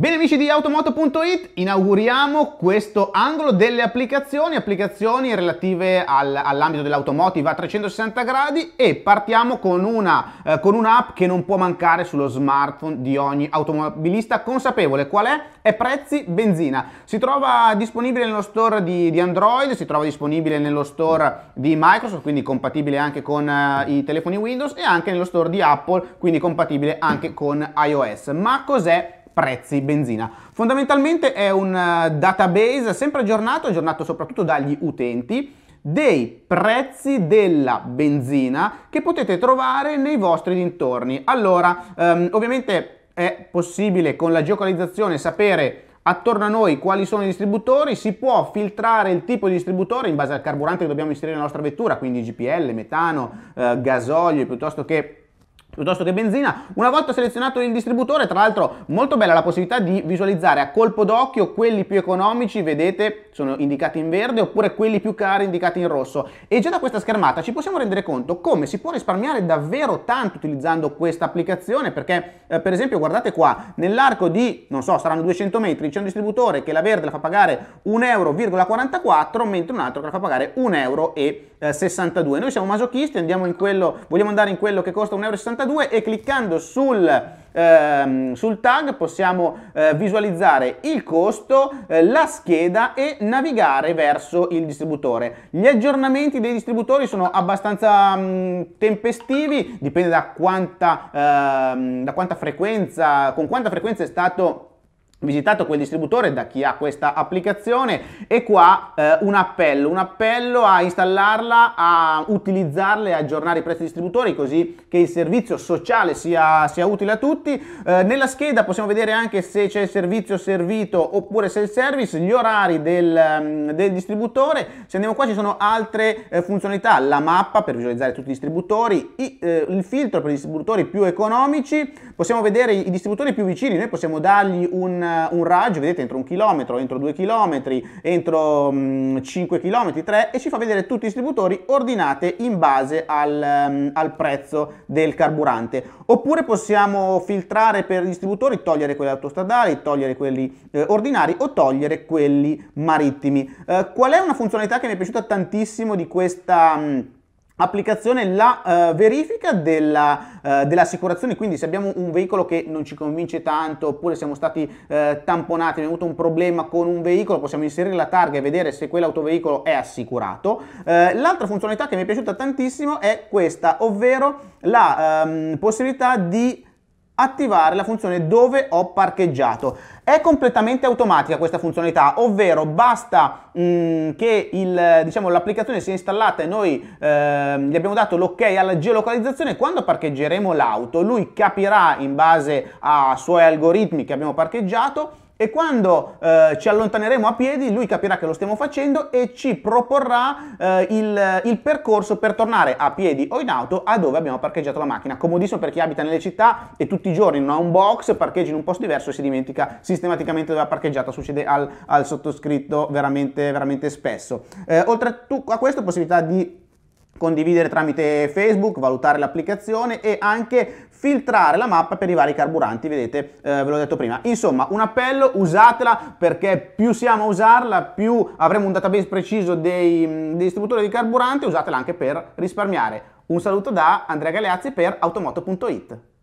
Bene amici di automoto.it, inauguriamo questo angolo delle applicazioni, applicazioni relative al, all'ambito dell'automotive a 360 gradi e partiamo con, una, eh, con un'app che non può mancare sullo smartphone di ogni automobilista consapevole. Qual è? È Prezzi Benzina. Si trova disponibile nello store di, di Android, si trova disponibile nello store di Microsoft, quindi compatibile anche con eh, i telefoni Windows e anche nello store di Apple, quindi compatibile anche con iOS. Ma cos'è prezzi benzina. Fondamentalmente è un eh, database sempre aggiornato, aggiornato soprattutto dagli utenti, dei prezzi della benzina che potete trovare nei vostri dintorni. Allora, ehm, ovviamente è possibile con la geocalizzazione sapere attorno a noi quali sono i distributori, si può filtrare il tipo di distributore in base al carburante che dobbiamo inserire nella nostra vettura, quindi GPL, metano, eh, gasolio piuttosto che piuttosto che benzina. Una volta selezionato il distributore, tra l'altro molto bella la possibilità di visualizzare a colpo d'occhio quelli più economici, vedete, sono indicati in verde, oppure quelli più cari indicati in rosso. E già da questa schermata ci possiamo rendere conto come si può risparmiare davvero tanto utilizzando questa applicazione, perché eh, per esempio guardate qua, nell'arco di, non so, saranno 200 metri, c'è un distributore che la verde la fa pagare 1,44 euro, mentre un altro che la fa pagare 1,40 euro. 62. Eh, Noi siamo masochisti, in quello, vogliamo andare in quello che costa 1,62 euro e cliccando sul, ehm, sul tag possiamo eh, visualizzare il costo, eh, la scheda e navigare verso il distributore. Gli aggiornamenti dei distributori sono abbastanza mh, mm, tempestivi, dipende da quanta, ehm, da quanta frequenza, con quanta frequenza è stato visitato quel distributore da chi ha questa applicazione e qua eh, un appello, un appello a installarla, a utilizzarla e aggiornare i prezzi distributori così che il servizio sociale sia, sia utile a tutti. Eh, nella scheda possiamo vedere anche se c'è il servizio servito oppure se il service, gli orari del, mm, del, distributore. Se andiamo qua ci sono altre eh, funzionalità, la mappa per visualizzare tutti i distributori, i, eh, il filtro per i distributori più economici, possiamo vedere i distributori più vicini, noi possiamo dargli un un, raggio, vedete, entro un chilometro, entro due chilometri, entro mm, cinque chilometri, tre, e ci fa vedere tutti i distributori ordinate in base al, mm, al prezzo del carburante. Oppure possiamo filtrare per i distributori, togliere quelli autostradali, togliere quelli eh, ordinari o togliere quelli marittimi. Eh, qual è una funzionalità che mi è piaciuta tantissimo di questa... Mh, mm, applicazione la uh, verifica della, uh, dell'assicurazione, quindi se abbiamo un veicolo che non ci convince tanto oppure siamo stati uh, tamponati, abbiamo avuto un problema con un veicolo, possiamo inserire la targa e vedere se quell'autoveicolo è assicurato. l'altra funzionalità che mi è piaciuta tantissimo è questa, ovvero la um, possibilità di attivare la funzione dove ho parcheggiato. È completamente automatica questa funzionalità, ovvero basta mh, mm, che il, diciamo, l'applicazione sia installata e noi eh, gli abbiamo dato l'ok alla geolocalizzazione, quando parcheggeremo l'auto lui capirà in base ai suoi algoritmi che abbiamo parcheggiato e quando eh, ci allontaneremo a piedi lui capirà che lo stiamo facendo e ci proporrà eh, il, il, percorso per tornare a piedi o in auto a dove abbiamo parcheggiato la macchina. Comodissimo per chi abita nelle città e tutti i giorni non ha un box, parcheggia in un posto diverso e si dimentica sistematicamente dove ha parcheggiato, succede al, al sottoscritto veramente, veramente spesso. Eh, oltre a questo possibilità di condividere tramite Facebook, valutare l'applicazione e anche filtrare la mappa per i vari carburanti, vedete, eh, ve l'ho detto prima. Insomma, un appello, usatela perché più siamo a usarla, più avremo un database preciso dei, mm, dei distributori di carburante, usatela anche per risparmiare. Un saluto da Andrea Galeazzi per automoto.it.